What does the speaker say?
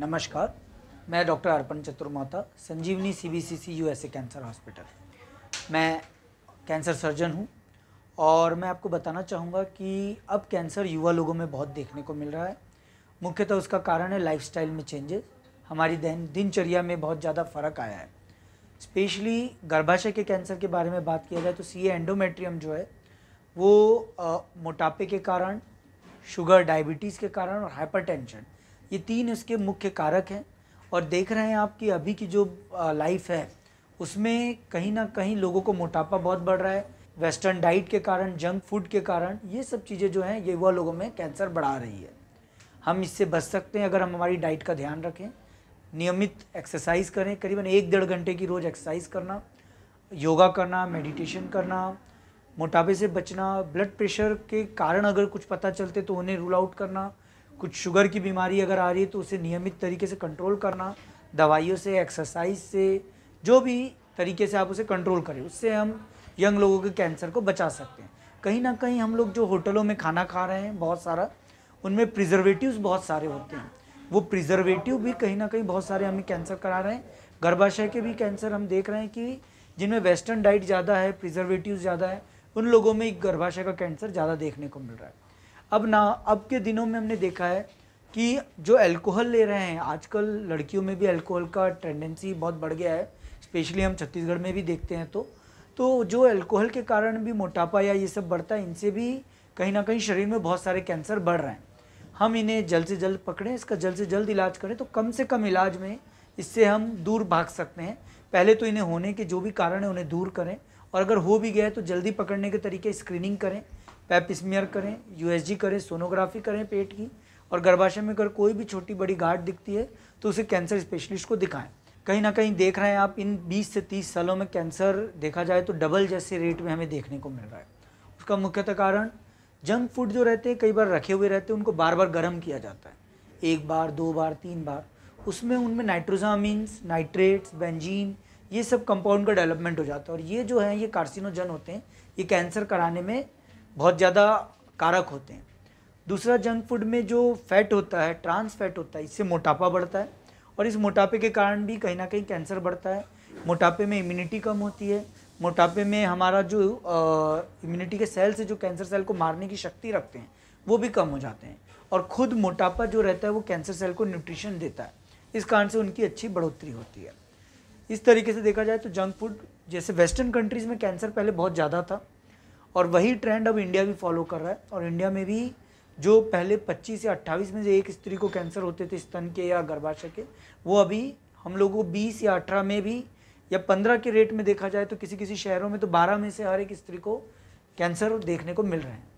नमस्कार मैं doctor Arpan Chaturmohta Sanjeevani C C C B U S A cancer hospital मैं cancer surgeon हूँ और मैं आपको बताना चाहूँगा कि अब कैंसर युवा लोगों में बहुत देखने को मिल रहा है मुख्यतः उसका कारण है स्टाइल में चेंजेस हमारी दिनचर्या में बहुत ज़्यादा फ़र्क आया है स्पेशली गर्भाशय के कैंसर के बारे में बात किया जाए तो सी एंडोमेट्रियम जो है वो आ, मोटापे के कारण शुगर डायबिटीज़ के कारण और हाइपरटेंशन ये तीन इसके मुख्य कारक हैं और देख रहे हैं आप कि अभी की जो लाइफ है उसमें कहीं ना कहीं लोगों को मोटापा बहुत बढ़ रहा है वेस्टर्न डाइट के कारण जंक फूड के कारण ये सब चीज़ें जो हैं ये युवा लोगों में कैंसर बढ़ा रही है हम इससे बच सकते हैं अगर हम हमारी डाइट का ध्यान रखें नियमित एक्सरसाइज करें करीबन एक डेढ़ घंटे की रोज़ एक्सरसाइज करना योगा करना मेडिटेशन करना मोटापे से बचना ब्लड प्रेशर के कारण अगर कुछ पता चलते तो उन्हें रूल आउट करना कुछ शुगर की बीमारी अगर आ रही है तो उसे नियमित तरीके से कंट्रोल करना दवाइयों से एक्सरसाइज से जो भी तरीके से आप उसे कंट्रोल करें उससे हम यंग लोगों के कैंसर को बचा सकते हैं कहीं ना कहीं हम लोग जो होटलों में खाना खा रहे हैं बहुत सारा उनमें प्रिजर्वेटिव बहुत सारे होते हैं वो प्रिजर्वेटिव भी कहीं ना कहीं बहुत सारे हमें कैंसर करा रहे हैं गर्भाशय के भी कैंसर हम देख रहे हैं कि जिनमें वेस्टर्न डाइट ज़्यादा है प्रिजर्वेटिव ज़्यादा है उन लोगों में गर्भाशय का कैंसर ज़्यादा देखने को मिल रहा है अब ना अब के दिनों में हमने देखा है कि जो अल्कोहल ले रहे हैं आजकल लड़कियों में भी अल्कोहल का टेंडेंसी बहुत बढ़ गया है स्पेशली हम छत्तीसगढ़ में भी देखते हैं तो तो जो अल्कोहल के कारण भी मोटापा या ये सब बढ़ता है इनसे भी कहीं ना कहीं शरीर में बहुत सारे कैंसर बढ़ रहे हैं हम इन्हें जल्द से जल्द पकड़ें इसका जल्द से जल्द इलाज करें तो कम से कम इलाज में इससे हम दूर भाग सकते हैं पहले तो इन्हें होने के जो भी कारण है उन्हें दूर करें और अगर हो भी गया तो जल्दी पकड़ने के तरीके स्क्रीनिंग करें पैपिसमियर करें यूएसजी करें सोनोग्राफी करें पेट की और गर्भाशय में अगर कोई भी छोटी बड़ी गांठ दिखती है तो उसे कैंसर स्पेशलिस्ट को दिखाएं कहीं ना कहीं देख रहे हैं आप इन 20 से 30 सालों में कैंसर देखा जाए तो डबल जैसे रेट में हमें देखने को मिल रहा है उसका मुख्यतः कारण जंक फूड जो रहते हैं कई बार रखे हुए रहते हैं उनको बार बार गर्म किया जाता है एक बार दो बार तीन बार उसमें उनमें नाइट्रोजामिन्स नाइट्रेट्स बेंजीन ये सब कंपाउंड का डेवलपमेंट हो जाता है और ये जो है ये कार्सिनोजन होते हैं ये कैंसर कराने में बहुत ज़्यादा कारक होते हैं दूसरा जंक फूड में जो फैट होता है ट्रांस फैट होता है इससे मोटापा बढ़ता है और इस मोटापे के कारण भी कहीं ना कहीं कैंसर बढ़ता है मोटापे में इम्यूनिटी कम होती है मोटापे में हमारा जो इम्यूनिटी के सेल से जो कैंसर सेल को मारने की शक्ति रखते हैं वो भी कम हो जाते हैं और ख़ुद मोटापा जो रहता है वो कैंसर सेल को न्यूट्रिशन देता है इस कारण से उनकी अच्छी बढ़ोतरी होती है इस तरीके से देखा जाए तो जंक फूड जैसे वेस्टर्न कंट्रीज़ में कैंसर पहले बहुत ज़्यादा था और वही ट्रेंड अब इंडिया भी फॉलो कर रहा है और इंडिया में भी जो पहले 25 या 28 में से एक स्त्री को कैंसर होते थे स्तन के या गर्भाशय के वो अभी हम लोगों को बीस या अठारह में भी या पंद्रह के रेट में देखा जाए तो किसी किसी शहरों में तो बारह में से हर एक स्त्री को कैंसर देखने को मिल रहे हैं